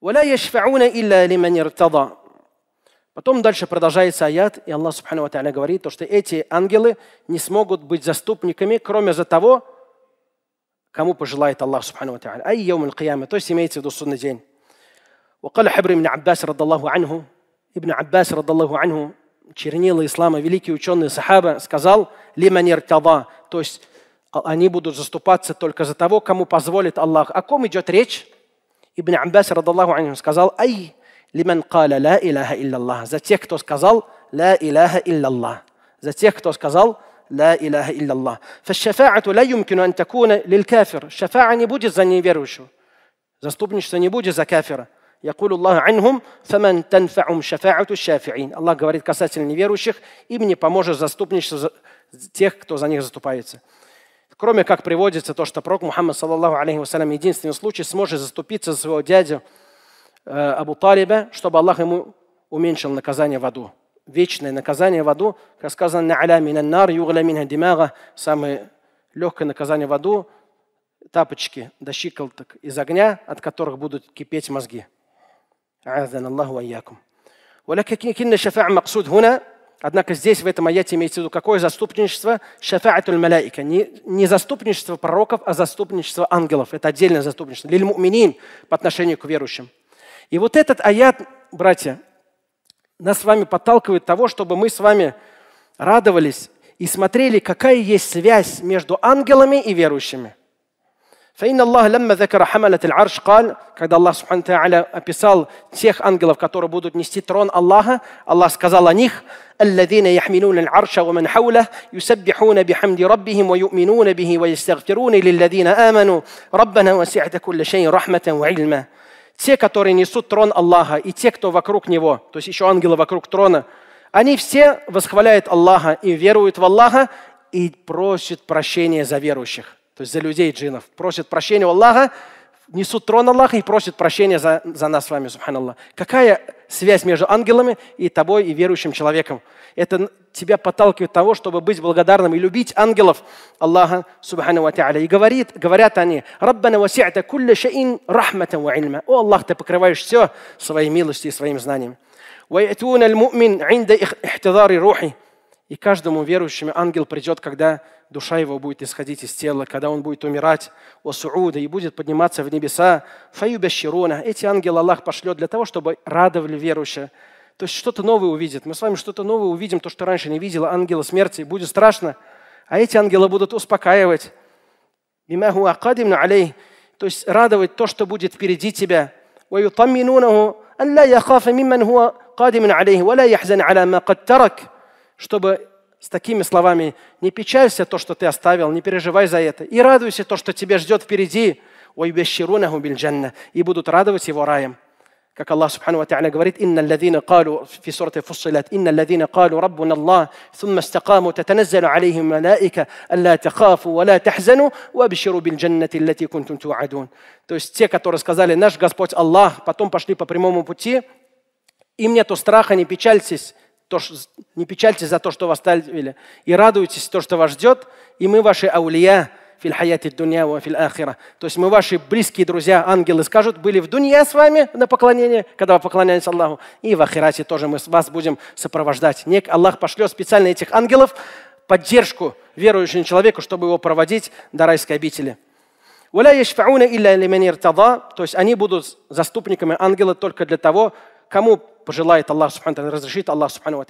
Потом дальше продолжается аят, и Аллах Субхану Ва говорит, то, что эти ангелы не смогут быть заступниками, кроме за того, кому пожелает Аллах Субхану Ва Та'аля. Ай яум аль то есть имеется в виду судный день. وقال حبر بن عباس رضي الله عنه ابن عباس رضي الله عنه чернила ислама, великий ученый сахаба, сказал «Лиманир тада», то есть а, они будут заступаться только за того, кому позволит Аллах. О ком идет речь? Ibn Abbas radiallahu anhu сказал, «Ай, лиман кала ла илаха илляллах». За тех, кто сказал «Ла илаха илляллах». За тех, кто сказал «Ла илаха илляллах». «Фашшафа'ату ла юмкину ан такуна лил кафир». Шафа'а не будет за неверующего. Заступничество не будет за кафира. يقول الله عنهم فمن تنفعهم شفاعة الشافعين الله говорит касательно неверующих им не поможет заступничество тех кто за них заступается Кроме как приводится то, что пророк Мухаммад, саллаллаху алейхи вассалям, единственный случай сможет заступиться за своего дядю э, Абу Талиба, чтобы Аллах ему уменьшил наказание в аду. Вечное наказание в аду, как сказано, «На'аля минан нар югля минха димага» самое легкое наказание в аду – тапочки до щиколоток из огня, от которых будут кипеть мозги. Аллаху айякум. ولكن الشفاعة مقصود هنا Однако здесь, в этом аяте имеется в виду какое заступничество? Шафаатуль маляика. Не, не заступничество пророков, а заступничество ангелов. Это отдельное заступничество. Лиль муминин по отношению к верующим. И вот этот аят, братья, нас с вами подталкивает того, чтобы мы с вами радовались и смотрели, какая есть связь между ангелами и верующими. فإن الله لما ذكر حملة العرش قال, когда Аллах Субхану Та'аля описал тех ангелов, которые будут нести трон Аллаха, Аллах сказал о них, الذين يحملون العرش ومن حوله يسبحون بحمد ربهم ويؤمنون به ويستغفرون للذين آمنوا ربنا وسعت كل شيء رحمة وعلما Те, которые несут трон Аллаха, и те, кто вокруг него, то есть еще ангелы вокруг трона, они все восхваляют Аллаха и веруют в Аллаха и просят прощения за верующих. то есть за людей джинов, просит прощения у Аллаха, несут трон Аллаха и просит прощения за, за нас с вами, субханаллах. Какая связь между ангелами и тобой и верующим человеком? Это тебя подталкивает того, чтобы быть благодарным и любить ангелов Аллаха, субхану ва И говорит, говорят они, «Раббана васи'та кулля шаин рахматан ва ильма». О, Аллах, ты покрываешь все своей милостью и своим знанием. ويأتون المؤمن عند احتضار روحه и каждому верующему ангел придет, когда душа его будет исходить из тела, когда он будет умирать у Сууда и будет подниматься в небеса. Фаюбящирона. Эти ангелы Аллах пошлет для того, чтобы радовали верующие. То есть что-то новое увидит. Мы с вами что-то новое увидим, то, что раньше не видела ангела смерти. Будет страшно. А эти ангелы будут успокаивать. алей. То есть радовать то, что будет впереди тебя. ويطمئنونه أن لا يخاف ممن هو قادم عليه ولا يحزن على ما قد чтобы с такими словами «Не печалься то, что ты оставил, не переживай за это, и радуйся то, что тебя ждет впереди, и будут радовать его раем». Как Аллах Субхану Ва говорит, «Инна الذين قالوا في سورة فصلت إن الذين قالوا ربنا الله ثم استقاموا تتنزل عليهم ملائكة ألا تخافوا ولا تحزنوا وابشروا بالجنة التي كنتم توعدون». То есть те, которые сказали «Наш Господь Аллах», потом пошли по прямому пути, им нету страха, не печальтесь, то, что, не печальтесь за то, что вас оставили, и радуйтесь то, что вас ждет, и мы ваши аулия, фильхаяти дунья ва филь ахира. То есть мы ваши близкие друзья, ангелы скажут, были в дунья с вами на поклонение, когда вы поклонялись Аллаху, и в ахирате тоже мы вас будем сопровождать. Нек Аллах пошлет специально этих ангелов, поддержку верующему человеку, чтобы его проводить до райской обители. То есть они будут заступниками ангела только для того, кому пожелает Аллах Субхану разрешит Аллах Субхану